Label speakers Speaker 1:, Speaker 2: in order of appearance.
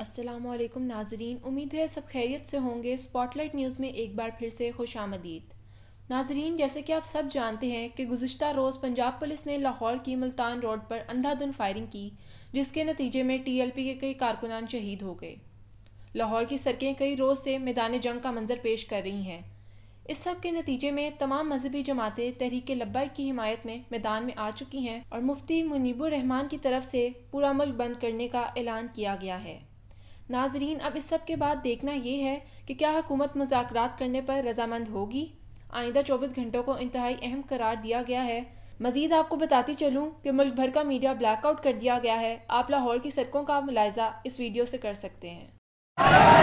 Speaker 1: असलम नाजरीन उम्मीद है सब खैरियत से होंगे स्पॉटलाइट न्यूज़ में एक बार फिर से खुश आमदीद नाजरीन जैसे कि आप सब जानते हैं कि गुज्तर रोज़ पंजाब पुलिस ने लाहौर की मुल्तान रोड पर अंधाधुन फायरिंग की जिसके नतीजे में टी एल पी के कई कारकुनान शहीद हो गए लाहौर की सड़कें कई रोज़ से मैदान जंग का मंजर पेश कर रही हैं इस सब के नतीजे में तमाम मजहबी जमातें तहरीक लब्बा की हिमायत में मैदान में आ चुकी हैं और मुफ्ती मुनीबुर रहमान की तरफ से पूरा मुल्क बंद करने का ऐलान किया गया है नाजरीन अब इस सब के बाद देखना यह है कि क्या हुकूमत मुजाकर करने पर रजामंद होगी आइंदा चौबीस घंटों को इंतहाई अहम करार दिया गया है मजीद आपको बताती चलूँ कि मुल्क भर का मीडिया ब्लैकआउट कर दिया गया है आप लाहौर की सड़कों का मुलायजा इस
Speaker 2: वीडियो से कर सकते हैं